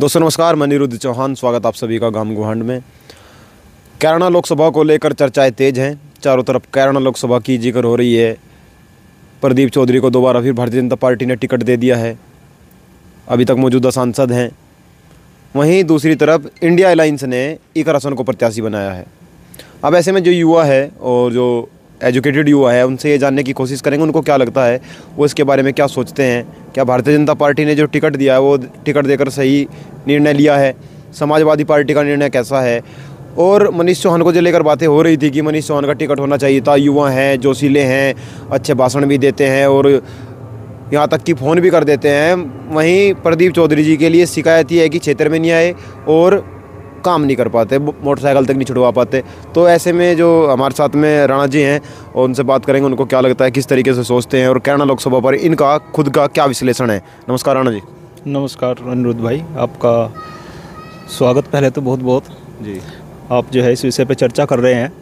दोस्तों नमस्कार मैं निरुद्ध चौहान स्वागत आप सभी का गांव गुहांड में कैराना लोकसभा को लेकर चर्चाएं तेज हैं चारों तरफ कैराना लोकसभा की जिक्र हो रही है प्रदीप चौधरी को दोबारा फिर भारतीय जनता पार्टी ने टिकट दे दिया है अभी तक मौजूदा सांसद हैं वहीं दूसरी तरफ इंडिया एलाइंस ने इकर हसन को प्रत्याशी बनाया है अब ऐसे में जो युवा है और जो एजुकेटेड युवा है उनसे ये जानने की कोशिश करेंगे उनको क्या लगता है वो इसके बारे में क्या सोचते हैं क्या भारतीय जनता पार्टी ने जो टिकट दिया है वो टिकट देकर सही निर्णय लिया है समाजवादी पार्टी का निर्णय कैसा है और मनीष चौहान को जो लेकर बातें हो रही थी कि मनीष चौहान का टिकट होना चाहिए था युवा हैं जोशीले हैं अच्छे भाषण भी देते हैं और यहाँ तक कि फ़ोन भी कर देते हैं वहीं प्रदीप चौधरी जी के लिए शिकायत ये है कि क्षेत्र में नहीं आए और काम नहीं कर पाते मोटरसाइकिल तक नहीं छुड़वा पाते तो ऐसे में जो हमारे साथ में राणा जी हैं और उनसे बात करेंगे उनको क्या लगता है किस तरीके से सोचते हैं और कैरना लोकसभा पर इनका खुद का क्या विश्लेषण है नमस्कार राणा जी नमस्कार अनिरुद्ध भाई आपका स्वागत पहले तो बहुत बहुत जी आप जो है इस विषय पर चर्चा कर रहे हैं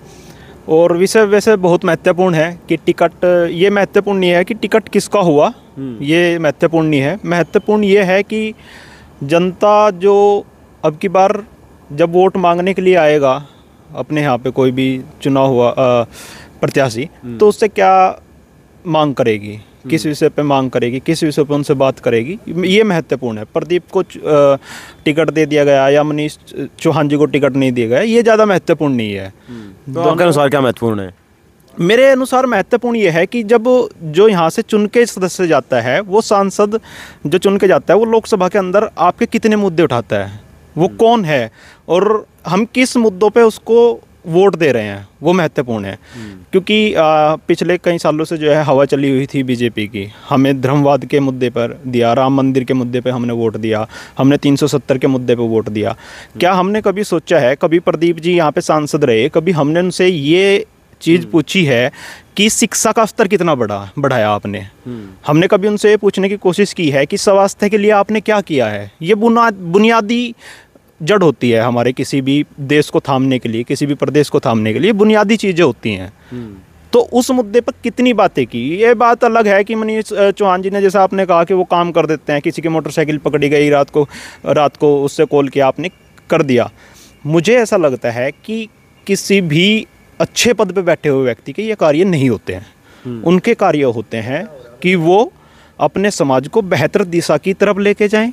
और विषय वैसे बहुत महत्वपूर्ण है कि टिकट ये महत्वपूर्ण नहीं है कि टिकट किसका हुआ हम्म। ये महत्वपूर्ण नहीं है महत्वपूर्ण ये है कि जनता जो अब की बार जब वोट मांगने के लिए आएगा अपने यहाँ पे कोई भी चुनाव हुआ प्रत्याशी हम्म। तो उससे क्या मांग करेगी किस हम्म। विषय पे मांग करेगी किस विषय पे उनसे बात करेगी ये महत्वपूर्ण है प्रदीप को टिकट दे दिया गया या मनीष चौहान जी को टिकट नहीं दिया गया ये ज़्यादा महत्वपूर्ण नहीं है हम्म। तो आपके अनुसार क्या महत्वपूर्ण है मेरे अनुसार महत्वपूर्ण ये है कि जब जो यहाँ से चुन के सदस्य जाता है वो सांसद जो चुन के जाता है वो लोकसभा के अंदर आपके कितने मुद्दे उठाता है वो कौन है और हम किस मुद्दों पे उसको वोट दे रहे हैं वो महत्वपूर्ण है हम्म। क्योंकि आ, पिछले कई सालों से जो है हवा चली हुई थी बीजेपी की हमें धर्मवाद के मुद्दे पर दिया राम मंदिर के मुद्दे पे हमने वोट दिया हमने 370 के मुद्दे पे वोट दिया क्या हम्म। हमने कभी सोचा है कभी प्रदीप जी यहाँ पे सांसद रहे कभी हमने उनसे ये चीज़ हम्म। पूछी है कि शिक्षा का स्तर कितना बढ़ा बढ़ाया आपने हम्म। हमने कभी उनसे पूछने की कोशिश की है कि स्वास्थ्य के लिए आपने क्या किया है ये बुनियादी जड़ होती है हमारे किसी भी देश को थामने के लिए किसी भी प्रदेश को थामने के लिए बुनियादी चीज़ें होती हैं हम्म। तो उस मुद्दे पर कितनी बातें की ये बात अलग है कि मनीष चौहान जी ने जैसा आपने कहा कि वो काम कर देते हैं किसी की मोटरसाइकिल पकड़ी गई रात को रात को उससे कॉल किया आपने कर दिया मुझे ऐसा लगता है कि किसी भी अच्छे पद पर बैठे हुए व्यक्ति के ये कार्य नहीं होते हैं हम्म। उनके कार्य होते हैं कि वो अपने समाज को बेहतर दिशा की तरफ लेके जाएं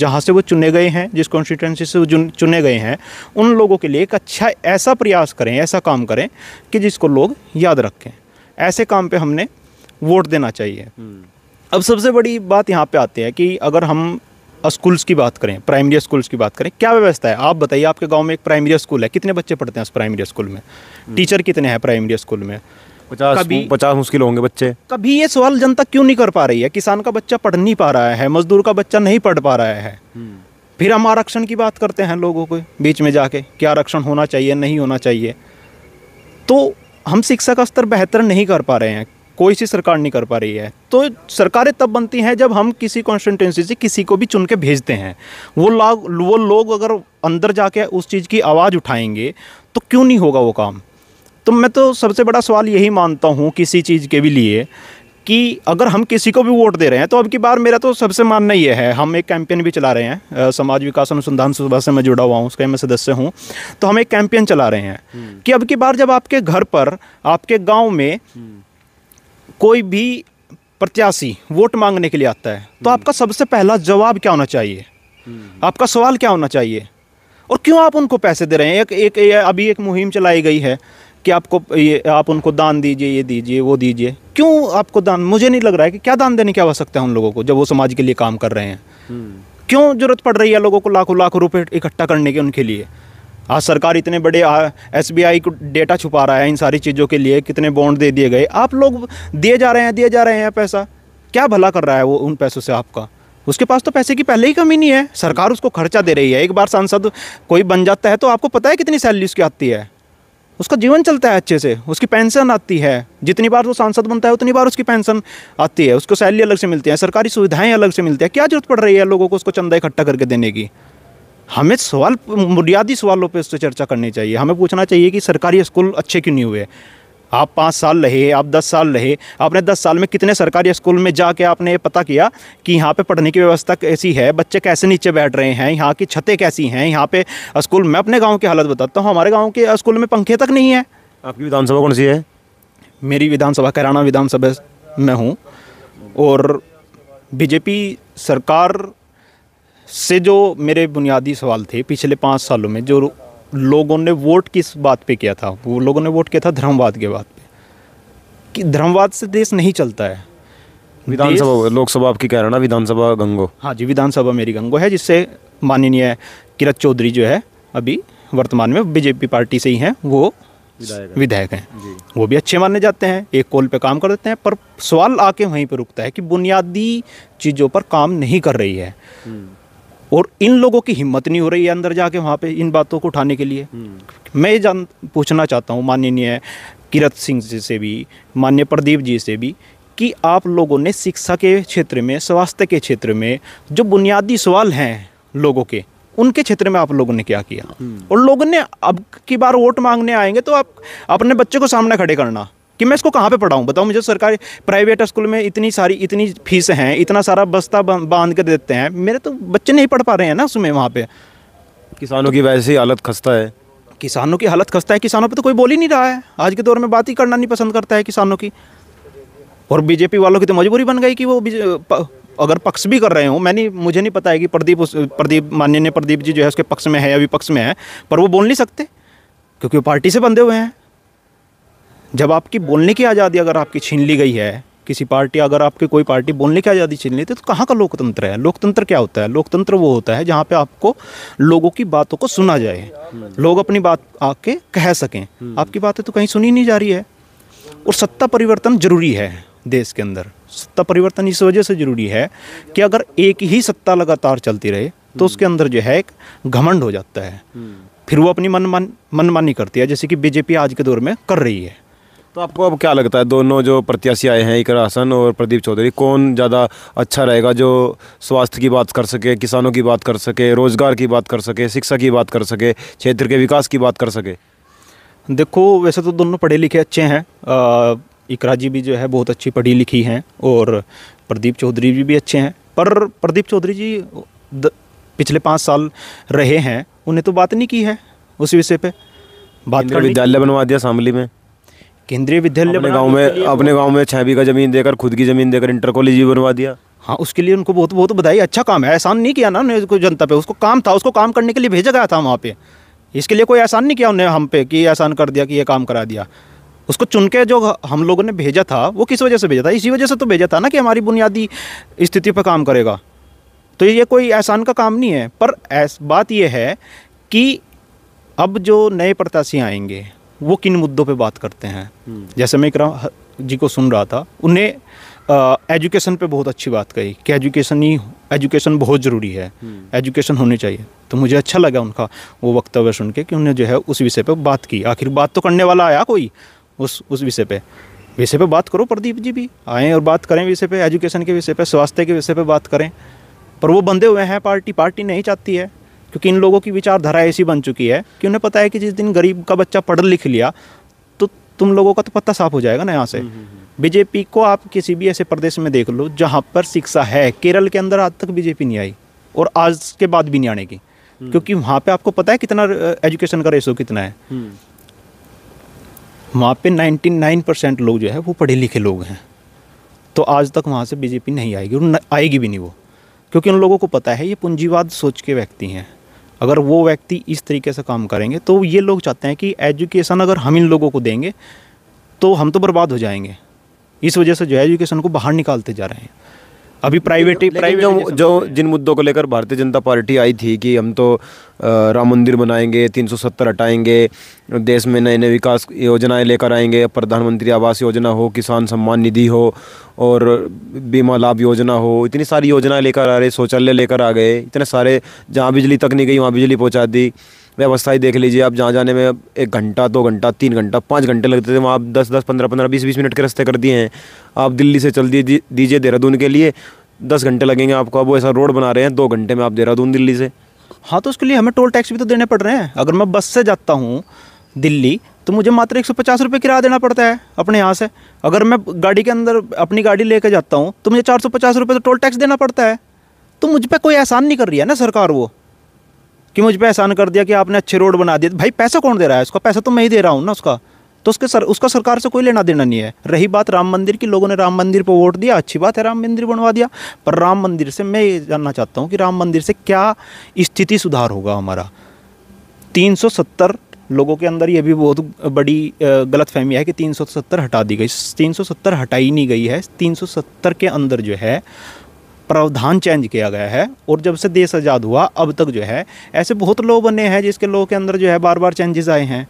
जहाँ से वो चुने गए हैं जिस कॉन्स्टिट्यूंसी से वो चुने गए हैं उन लोगों के लिए एक अच्छा ऐसा प्रयास करें ऐसा काम करें कि जिसको लोग याद रखें ऐसे काम पे हमने वोट देना चाहिए हम्म। अब सबसे बड़ी बात यहाँ पे आती है कि अगर हम स्कूल्स की बात करें प्राइमरी स्कूल्स की बात करें क्या व्यवस्था है आप बताइए आपके गांव में एक प्राइमरी स्कूल है कितने बच्चे पढ़ते हैं उस प्राइमरी स्कूल में हम्म। टीचर कितने हैं प्राइमरी स्कूल में पचास कभी पचास मुश्किल होंगे बच्चे कभी ये सवाल जनता क्यों नहीं कर पा रही है किसान का बच्चा पढ़ नहीं पा रहा है मजदूर का बच्चा नहीं पढ़ पा रहा है हम्म। फिर हम आरक्षण की बात करते हैं लोगों को बीच में जाके क्या आरक्षण होना चाहिए नहीं होना चाहिए तो हम शिक्षा का स्तर बेहतर नहीं कर पा रहे हैं कोई सी सरकार नहीं कर पा रही है तो सरकारें तब बनती हैं जब हम किसी कॉन्स्टिट्यूंसी से किसी को भी चुन के भेजते हैं वो लोग वो लोग अगर अंदर जाके उस चीज़ की आवाज़ उठाएंगे तो क्यों नहीं होगा वो काम तो मैं तो सबसे बड़ा सवाल यही मानता हूँ किसी चीज़ के भी लिए कि अगर हम किसी को भी वोट दे रहे हैं तो अब की बार मेरा तो सबसे मानना ये है हम एक कैंपेन भी चला रहे हैं समाज विकास अनुसंधान सभा से मैं जुड़ा हुआ हूँ उसका मैं सदस्य हूँ तो हम एक कैंपेन चला रहे हैं हम्म। कि अब की बार जब आपके घर पर आपके गांव में हम्म। कोई भी प्रत्याशी वोट मांगने के लिए आता है तो हम्म। आपका सबसे पहला जवाब क्या होना चाहिए हम्म। आपका सवाल क्या होना चाहिए और क्यों आप उनको पैसे दे रहे हैं एक एक, अभी एक मुहिम चलाई गई है कि आपको ये आप उनको दान दीजिए ये दीजिए वो दीजिए क्यों आपको दान मुझे नहीं लग रहा है कि क्या दान देने की आवश्यकता है उन लोगों को जब वो समाज के लिए काम कर रहे हैं हम्म। क्यों जरूरत पड़ रही है लोगों को लाखों लाखों रुपए इकट्ठा करने के उनके लिए आज सरकार इतने बड़े एस को डेटा छुपा रहा है इन सारी चीज़ों के लिए कितने बॉन्ड दे दिए गए आप लोग दिए जा रहे हैं दिए जा रहे हैं पैसा क्या भला कर रहा है वो उन पैसों से आपका उसके पास तो पैसे की पहले ही कमी नहीं है सरकार उसको खर्चा दे रही है एक बार सांसद कोई बन जाता है तो आपको पता है कितनी सैलरी उसकी आती है उसका जीवन चलता है अच्छे से उसकी पेंशन आती है जितनी बार वो सांसद बनता है उतनी बार उसकी पेंशन आती है उसको सैलरी अलग से मिलती है सरकारी सुविधाएं अलग से मिलती है क्या जरूरत पड़ रही है लोगों को उसको चंदा इकट्ठा करके देने की हमें सवाल बुनियादी सवालों पर उससे चर्चा करनी चाहिए हमें पूछना चाहिए कि सरकारी स्कूल अच्छे क्यों नहीं हुए आप पाँच साल रहे आप दस साल रहे आपने दस साल में कितने सरकारी स्कूल में जाके आपने पता किया कि यहाँ पे पढ़ने की व्यवस्था कैसी है बच्चे कैसे नीचे बैठ रहे हैं यहाँ की छतें कैसी हैं यहाँ पे स्कूल मैं अपने गांव की हालत बताता हूँ हमारे गांव के स्कूल में पंखे तक नहीं है आपकी विधानसभा कौन सी है मेरी विधानसभा कैराना विधानसभा में हूँ और बीजेपी सरकार से जो मेरे बुनियादी सवाल थे पिछले पाँच सालों में जो लोगों ने वोट किस बात पे किया था वो लोगों ने वोट किया था धर्मवाद के बात पे कि धर्मवाद से देश नहीं चलता है विधानसभा लोकसभा आपकी कह रहे ना विधानसभा गंगो हाँ जी विधानसभा मेरी गंगो है जिससे माननीय किरत चौधरी जो है अभी वर्तमान में बीजेपी पार्टी से ही हैं वो विधायक हैं वो भी अच्छे माने जाते हैं एक कॉल पे काम कर देते हैं पर सवाल आके वहीं पर रुकता है कि बुनियादी चीज़ों पर काम नहीं कर रही है हम्म। और इन लोगों की हिम्मत नहीं हो रही है अंदर जाके वहाँ पे इन बातों को उठाने के लिए हम्म। मैं ये जान पूछना चाहता हूँ माननीय किरत सिंह जी से भी माननीय प्रदीप जी से भी कि आप लोगों ने शिक्षा के क्षेत्र में स्वास्थ्य के क्षेत्र में जो बुनियादी सवाल हैं लोगों के उनके क्षेत्र में आप लोगों ने क्या किया हम्म। और लोगों ने अब की बार वोट मांगने आएंगे तो आप अपने बच्चे को सामने खड़े करना कि मैं इसको कहाँ पे पढ़ाऊँ बताऊँ मुझे सरकारी प्राइवेट स्कूल में इतनी सारी इतनी फीस हैं इतना सारा बस्ता बांध कर देते हैं मेरे तो बच्चे नहीं पढ़ पा रहे हैं ना उसमें वहाँ पर किसानों की वैसे ही हालत खस्ता है किसानों की हालत खस्ता है किसानों पर तो कोई बोल ही नहीं रहा है आज के दौर में बात ही करना नहीं पसंद करता है किसानों की और बीजेपी वालों की तो मजबूरी बन गई कि वो अगर पक्ष भी कर रहे हो मैंने मुझे नहीं पता है कि प्रदीप उस प्रदीप माननीय प्रदीप जी जो है उसके पक्ष में है या विपक्ष में है पर वो बोल नहीं सकते क्योंकि वो पार्टी से बंधे हुए हैं जब आपकी बोलने की आज़ादी अगर आपकी छीन ली गई है किसी पार्टी अगर आपकी कोई पार्टी बोलने की आज़ादी छीन लेती है तो कहाँ का लोकतंत्र है लोकतंत्र क्या होता है लोकतंत्र वो होता है जहाँ पे आपको लोगों की बातों को सुना जाए लोग अपनी बात आके कह सकें आपकी बातें तो कहीं सुनी नहीं जा रही है और सत्ता परिवर्तन ज़रूरी है देश के अंदर सत्ता परिवर्तन इस वजह से ज़रूरी है कि अगर एक ही सत्ता लगातार चलती रहे तो उसके अंदर जो है एक घमंड हो जाता है फिर वो अपनी मन मन मनमानी करती है जैसे कि बीजेपी आज के दौर में कर रही है तो आपको अब क्या लगता है दोनों जो प्रत्याशी आए हैं इकरा हसन और प्रदीप चौधरी कौन ज़्यादा अच्छा रहेगा जो स्वास्थ्य की बात कर सके किसानों की बात कर सके रोज़गार की बात कर सके शिक्षा की बात कर सके क्षेत्र के विकास की बात कर सके देखो वैसे तो दोनों पढ़े लिखे अच्छे हैं इकरा जी भी जो है बहुत अच्छी पढ़ी लिखी हैं और प्रदीप चौधरी जी भी अच्छे हैं पर प्रदीप चौधरी जी पिछले पाँच साल रहे हैं उन्हें तो बात नहीं की है उस विषय पर बात विद्यालय बनवा दिया शामली में केंद्रीय विद्यालय गाँव में अपने गाँव में छह बीघा जमीन देकर खुद की जमीन देकर इंटर कॉलेज भी बनवा दिया हाँ उसके लिए उनको बहुत बहुत बधाई अच्छा काम है एहसान नहीं किया ना उन्हें जनता पे उसको काम था उसको काम करने के लिए भेजा गया था वहाँ पे इसके लिए कोई एहसान नहीं किया उन्हें हम पे कि एहसान कर दिया कि ये काम करा दिया उसको चुन के जो हम लोगों ने भेजा था वो किस वजह से भेजा था इसी वजह से तो भेजा था ना कि हमारी बुनियादी स्थिति पर काम करेगा तो ये कोई एहसान का काम नहीं है पर बात यह है कि अब जो नए प्रत्याशी आएंगे वो किन मुद्दों पे बात करते हैं हम्म। जैसे मैं इकराम जी को सुन रहा था उन्हें एजुकेशन पे बहुत अच्छी बात कही कि एजुकेशन ही एजुकेशन बहुत ज़रूरी है हम्म। एजुकेशन होनी चाहिए तो मुझे अच्छा लगा उनका वो वक्तव्य सुन के कि उन्हें जो है उस विषय पर बात की आखिर बात तो करने वाला आया कोई उस उस विषय पर विषय पर बात करो प्रदीप जी भी आएँ और बात करें विषय पर एजुकेशन के विषय पर स्वास्थ्य के विषय पर बात करें पर वो बंधे हुए हैं पार्टी पार्टी नहीं चाहती है क्योंकि इन लोगों की विचारधारा ऐसी बन चुकी है कि उन्हें पता है कि जिस दिन गरीब का बच्चा पढ़ लिख लिया तो तुम लोगों का तो पत्ता साफ हो जाएगा ना यहाँ से हम्म, हम्म, हम्म। बीजेपी को आप किसी भी ऐसे प्रदेश में देख लो जहाँ पर शिक्षा है केरल के अंदर आज तक बीजेपी नहीं आई और आज के बाद भी नहीं आने की क्योंकि वहाँ पे आपको पता है कितना एजुकेशन का रेशो कितना है वहाँ पे 99 परसेंट लोग जो है वो पढ़े लिखे लोग हैं तो आज तक वहाँ से बीजेपी नहीं आएगी और आएगी भी नहीं वो क्योंकि उन लोगों को पता है ये पूंजीवाद सोच के व्यक्ति हैं अगर वो व्यक्ति इस तरीके से काम करेंगे तो ये लोग चाहते हैं कि एजुकेशन अगर हम इन लोगों को देंगे तो हम तो बर्बाद हो जाएंगे इस वजह से जो है एजुकेशन को बाहर निकालते जा रहे हैं अभी प्राइवेट ही प्राइवेट जो जो जिन मुद्दों को लेकर भारतीय जनता पार्टी आई थी कि हम तो राम मंदिर बनाएंगे 370 हटाएंगे देश में नए नए विकास योजनाएं लेकर आएंगे प्रधानमंत्री आवास योजना हो किसान सम्मान निधि हो और बीमा लाभ योजना हो इतनी सारी योजनाएं लेकर आ रहे शौचालय लेकर आ गए इतने सारे जहाँ बिजली तक नहीं गई वहाँ बिजली पहुँचा दी व्यवस्था ही देख लीजिए आप जहाँ जाने में एक घंटा दो घंटा तीन घंटा पाँच घंटे लगते थे वहाँ आप दस दस पंद्रह पंद्रह बीस बीस मिनट के रास्ते कर दिए हैं आप दिल्ली से चल दिए दीजिए देहरादून के लिए दस घंटे लगेंगे आपको अब वो ऐसा रोड बना रहे हैं दो घंटे में आप देहरादून दिल्ली से हाँ तो उसके लिए हमें टोल टैक्स भी तो देने पड़ रहे हैं अगर मैं बस से जाता हूँ दिल्ली तो मुझे मात्र एक सौ पचास रुपये किराया देना पड़ता है अपने यहाँ से अगर मैं गाड़ी के अंदर अपनी गाड़ी लेकर जाता हूँ तो मुझे चार सौ पचास रुपये तो टोल टैक्स देना पड़ता है तो मुझ पर कोई एहसान नहीं कर रही है ना सरकार वो कि मुझ पर एहसान कर दिया कि आपने अच्छे रोड बना दिए भाई पैसा कौन दे रहा है उसका पैसा तो मैं ही दे रहा हूँ ना उसका तो उसके सर उसका सरकार से कोई लेना देना नहीं है रही बात राम मंदिर की लोगों ने राम मंदिर पर वोट दिया अच्छी बात है राम मंदिर बनवा दिया पर राम मंदिर से मैं ये जानना चाहता हूँ कि राम मंदिर से क्या स्थिति सुधार होगा हमारा 370 लोगों के अंदर ये भी बहुत बड़ी गलतफहमी है कि 370 हटा दी गई 370 हटाई नहीं गई है 370 के अंदर जो है प्रावधान चेंज किया गया है और जब से देश आज़ाद हुआ अब तक जो है ऐसे बहुत लोग बने हैं जिसके लोग के अंदर जो है बार बार चेंजेस आए हैं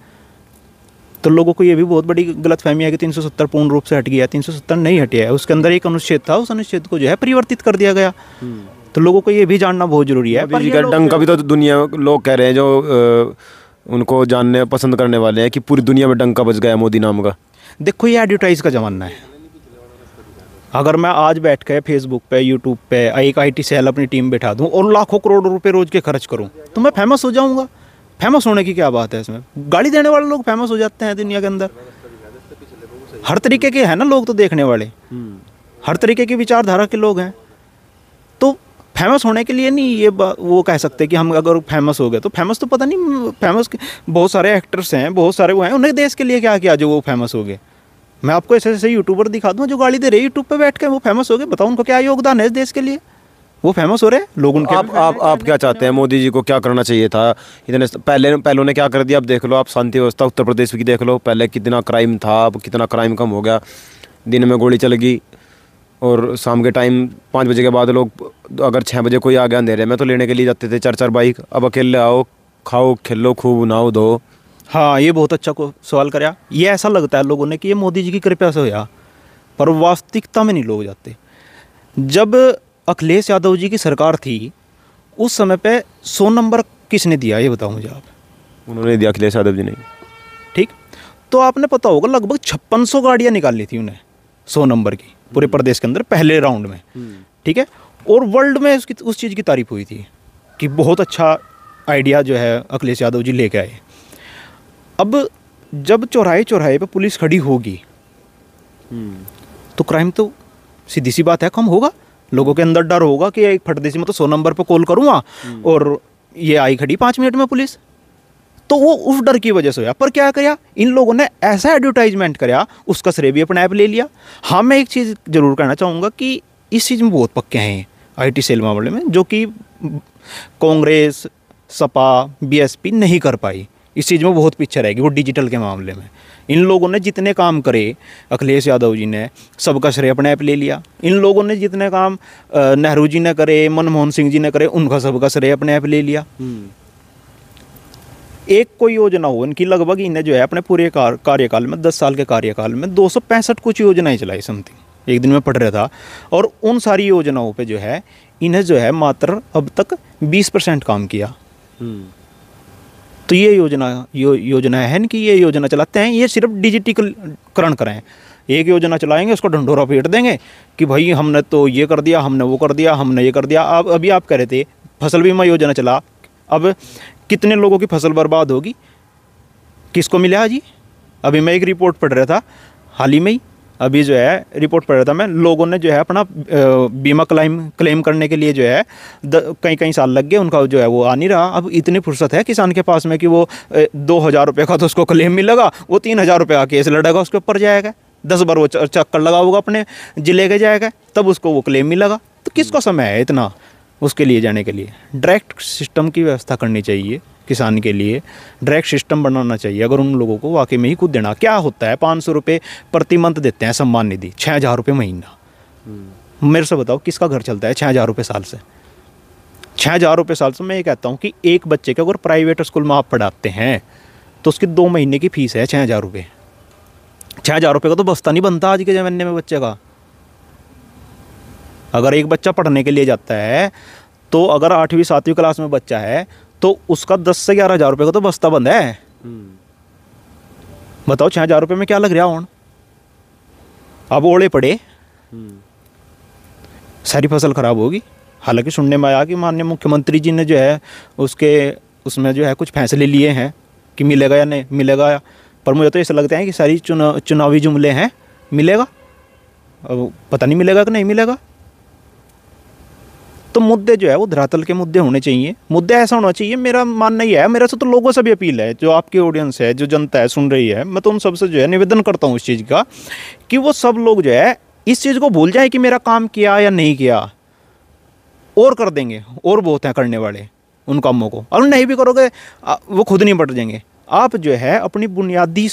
तो लोगों को ये भी बहुत बड़ी गलत फहमी है कि 370 पूर्ण रूप से हट गया 370 नहीं हटिया है उसके अंदर एक अनुच्छेद था उस अनुच्छेद को जो है परिवर्तित कर दिया गया हम्म। तो लोगों को ये भी जानना बहुत जरूरी है डंग का भी तो दुनिया लोग कह रहे हैं जो उनको जानने पसंद करने वाले हैं कि पूरी दुनिया में डंका बज गया मोदी नाम का देखो ये एडवर्टाइज का ज़माना है अगर मैं आज बैठ के फेसबुक पे यूट्यूब पे एक आई टी सेल अपनी टीम बैठा दूँ और लाखों करोड़ रुपये रोज़ के खर्च करूँ तो मैं फेमस हो जाऊँगा फेमस होने की क्या बात है इसमें गाड़ी देने वाले लोग फेमस हो जाते हैं दुनिया के अंदर हर तरीके के हैं ना लोग तो देखने वाले हर तरीके की विचारधारा के लोग हैं तो फेमस होने के लिए नहीं ये वो कह सकते कि हम अगर फेमस हो गए तो फेमस तो पता नहीं फेमस बहुत सारे एक्टर्स हैं बहुत सारे वो हैं उन्हें देश के लिए क्या किया जो वो फेमस हो गए मैं आपको ऐसे ऐसे यूट्यूबर दिखा दूँ जो गाड़ी दे रहे यूट्यूब पर बैठ के वो फेमस हो गए बताओ उनको क्या योगदान है इस देश के लिए वो फेमस हो रहे हैं लोग उनके आप आप आप क्या चाहते हैं मोदी जी को क्या करना चाहिए था इतने पहले पहलों ने क्या कर दिया आप देख लो आप शांति व्यवस्था उत्तर प्रदेश की देख लो पहले कितना क्राइम था अब कितना क्राइम कम हो गया दिन में गोली चल गई और शाम के टाइम पाँच बजे के बाद लोग अगर छः बजे कोई आ गया अंधेरे में तो लेने के लिए जाते थे चार चार बाइक अब अकेले आओ खाओ खेलो खूब नहाओ धो हाँ ये बहुत अच्छा को सवाल कराया ये ऐसा लगता है लोगों ने कि ये मोदी जी की कृपया से होया पर वास्तविकता में नहीं लोग जाते जब अखिलेश यादव जी की सरकार थी उस समय पे सौ नंबर किसने दिया ये बताओ मुझे आप उन्होंने दिया अखिलेश यादव जी ने ठीक तो आपने पता होगा लगभग छप्पन सौ गाड़ियाँ निकाल ली थी उन्हें सौ नंबर की पूरे हम्म। प्रदेश के अंदर पहले राउंड में हम्म। ठीक है और वर्ल्ड में उसकी उस चीज़ की तारीफ हुई थी कि बहुत अच्छा आइडिया जो है अखिलेश यादव जी लेके आए अब जब चौराहे चौराहे पे पुलिस खड़ी होगी हम्म। तो क्राइम तो सीधी सी बात है कम होगा लोगों के अंदर डर होगा कि एक फट देसी मैं तो सौ नंबर पर कॉल करूँगा और ये आई खड़ी पाँच मिनट में पुलिस तो वो उस डर की वजह से होया पर क्या कराया इन लोगों ने ऐसा एडवर्टाइजमेंट कराया उसका श्रेय भी अपना ऐप ले लिया हाँ मैं एक चीज़ ज़रूर कहना चाहूँगा कि इस चीज़ में बहुत पक्के हैं आई टी सेल मामले में जो कि कांग्रेस सपा बीएसपी नहीं कर पाई इस चीज़ में बहुत पीछे रहेगी वो डिजिटल के मामले में इन लोगों ने जितने काम करे अखिलेश यादव जी ने सबका श्रेय अपने ऐप ले लिया इन लोगों ने जितने काम नेहरू जी ने करे मनमोहन सिंह जी ने करे उनका सबका श्रेय अपने ऐप ले लिया हम्म। एक कोई योजना हो इनकी लगभग इन्हें जो है अपने पूरे कार, कार्यकाल में दस साल के कार्यकाल में दो कुछ योजनाएं चलाई समथिंग एक दिन में पढ़ रहा था और उन सारी योजनाओं पे जो है इन्हें जो है मात्र अब तक 20 परसेंट काम किया हम्म। तो ये योजना यो, योजना है कि ये योजना चलाते हैं ये सिर्फ डिजिटीकरण करें एक योजना चलाएंगे उसको ढंडोरा पेट देंगे कि भाई हमने तो ये कर दिया हमने वो कर दिया हमने ये कर दिया अब अभी आप कह रहे थे फसल बीमा योजना चला अब कितने लोगों की फसल बर्बाद होगी किसको मिला जी अभी मैं एक रिपोर्ट पढ़ रहा था हाल ही में ही अभी जो है रिपोर्ट पढ़ रहा था मैं लोगों ने जो है अपना बीमा क्लेम क्लेम करने के लिए जो है कई कई साल लग गए उनका जो है वो आ नहीं रहा अब इतनी फुर्सत है किसान के पास में कि वो दो हज़ार रुपये का तो उसको क्लेम मिलेगा वो तीन हज़ार रुपये का केस लड़ेगा उसके ऊपर जाएगा दस बार वो चक्कर लगा होगा अपने ज़िले के जाएगा तब उसको वो क्लेम मिलेगा तो किसका समय है इतना उसके लिए जाने के लिए डायरेक्ट सिस्टम की व्यवस्था करनी चाहिए किसान के लिए डायरेक्ट सिस्टम बनाना चाहिए अगर उन लोगों को वाकई में ही कुछ देना क्या होता है पाँच सौ रुपये प्रति मंथ देते हैं सम्मान निधि छः हज़ार रुपये महीना हम्म। मेरे से बताओ किसका घर चलता है छः हज़ार रुपये साल से छः हज़ार रुपये साल से मैं ये कहता हूँ कि एक बच्चे के अगर प्राइवेट स्कूल में आप पढ़ाते हैं तो उसकी दो महीने की फ़ीस है छः हज़ार रुपये छः हज़ार रुपये का तो बस्ता नहीं बनता आज के ज़माने में बच्चे का अगर एक बच्चा पढ़ने के लिए जाता है तो अगर आठवीं सातवीं क्लास में बच्चा है तो उसका दस से ग्यारह हज़ार रुपये का तो बस्ता बंद है हम्म। बताओ छः हज़ार रुपये में क्या लग रहा हूँ अब ओले पड़े हम्म। सारी फसल ख़राब होगी हालांकि सुनने में आया कि माननीय मुख्यमंत्री जी ने जो है उसके उसमें जो है कुछ फैसले लिए हैं कि मिलेगा या नहीं मिलेगा पर मुझे तो ऐसा लगता है कि सारी चुनाव चुनावी जुमले हैं मिलेगा अब पता नहीं मिलेगा कि नहीं मिलेगा तो मुद्दे जो है वो धरातल के मुद्दे होने चाहिए मुद्दे ऐसा होना चाहिए मेरा मानना ही है मेरे से तो लोगों से भी अपील है जो आपकी ऑडियंस है जो जनता है सुन रही है मैं तो उन सबसे जो है निवेदन करता हूँ उस चीज़ का कि वो सब लोग जो है इस चीज़ को भूल जाए कि मेरा काम किया या नहीं किया और कर देंगे और बहुत हैं करने वाले उन कामों को और नहीं भी करोगे वो खुद नहीं बट जाएंगे आप जो है अपनी बुनियादी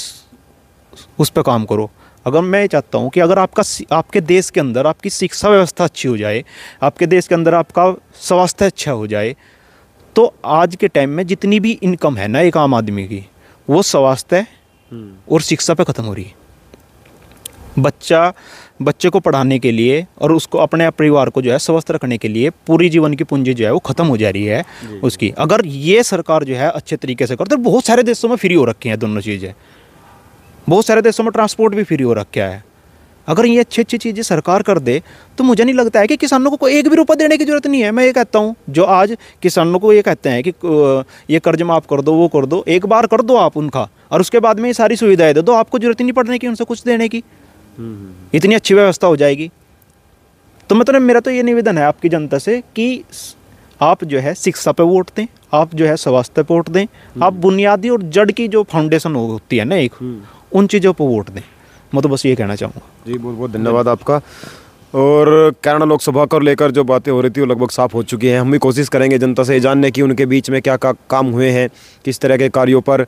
उस पर काम करो अगर मैं चाहता हूँ कि अगर आपका आपके देश के अंदर आपकी शिक्षा व्यवस्था अच्छी हो जाए आपके देश के अंदर आपका स्वास्थ्य अच्छा हो जाए तो आज के टाइम में जितनी भी इनकम है ना एक आम आदमी की वो स्वास्थ्य हम्म। और शिक्षा पे ख़त्म हो रही है बच्चा बच्चे को पढ़ाने के लिए और उसको अपने परिवार को जो है स्वस्थ रखने के लिए पूरी जीवन की पूंजी जो है वो ख़त्म हो जा रही है उसकी अगर ये सरकार जो है अच्छे तरीके से कर तो बहुत सारे देशों में फ्री हो रखी हैं दोनों चीज़ें बहुत सारे देशों में ट्रांसपोर्ट भी फ्री हो रखा है अगर ये अच्छी अच्छी चीज़ें सरकार कर दे तो मुझे नहीं लगता है कि किसानों को एक भी रुपया देने की ज़रूरत नहीं है मैं ये कहता हूँ जो आज किसानों को ये कहते हैं कि ये कर्ज माफ़ कर दो वो कर दो एक बार कर दो आप उनका और उसके बाद में ये सारी सुविधाएं दे दो तो आपको ज़रूरत नहीं पड़ने की उनसे कुछ देने की हम्म, हम्म, हम्म। इतनी अच्छी व्यवस्था हो जाएगी तो मतलब मेरा तो ये निवेदन है आपकी जनता से कि आप जो है शिक्षा पे वोट दें आप जो है स्वास्थ्य पे वोट दें आप बुनियादी और जड़ की जो फाउंडेशन होती है ना एक उन चीज़ों पर वोट दें मैं तो बस ये कहना चाहूँगा जी बहुत बहुत धन्यवाद आपका और कैनडा लोकसभा को लेकर जो बातें हो रही थी वो लगभग साफ हो चुकी हैं हम भी कोशिश करेंगे जनता से ये जानने की उनके बीच में क्या का, काम हुए हैं किस तरह के कार्यों पर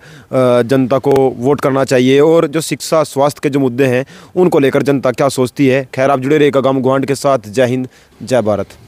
जनता को वोट करना चाहिए और जो शिक्षा स्वास्थ्य के जो मुद्दे हैं उनको लेकर जनता क्या सोचती है खैर आप जुड़े रहेगा गाँव गुहांड के साथ जय हिंद जय भारत